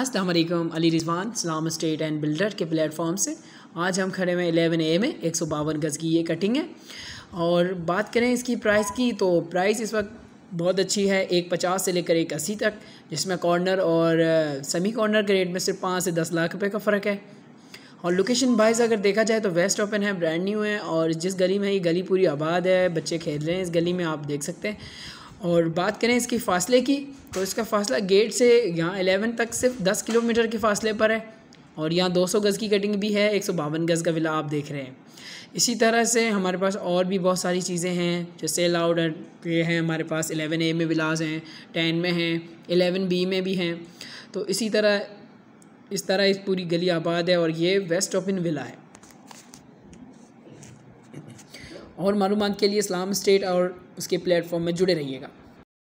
असलम अली रिजवान सलाम estate and builder के platform से आज हम खड़े हुए एलेवन ए में एक सौ बावन गज़ की ये कटिंग है और बात करें इसकी प्राइस की तो प्राइस इस वक्त बहुत अच्छी है एक पचास से लेकर एक अस्सी तक जिसमें कॉर्नर और सेमी कॉर्नर के रेट में सिर्फ पाँच से दस लाख रुपए का फ़र्क है और लोकेशन वाइज अगर देखा जाए तो वेस्ट ओपन है ब्रांड न्यू है और जिस गली में ये गली पूरी आबाद है बच्चे खेल रहे हैं इस गली में आप देख सकते हैं और बात करें इसकी फ़ासले की तो इसका फासला गेट से यहाँ एलेवन तक सिर्फ दस किलोमीटर के फासले पर है और यहाँ दो सौ गज़ की कटिंग भी है एक सौ बावन गज़ का विला आप देख रहे हैं इसी तरह से हमारे पास और भी बहुत सारी चीज़ें हैं जैसे अलाउड ये हैं हमारे पास एलेवन ए में विलास हैं टेन में हैं एलेवन बी में भी हैं तो इसी तरह इस तरह इस पूरी गली आबाद है और ये वेस्ट इन विला है और मालूम के लिए इस्लाम स्टेट और उसके प्लेटफॉर्म में जुड़े रहिएगा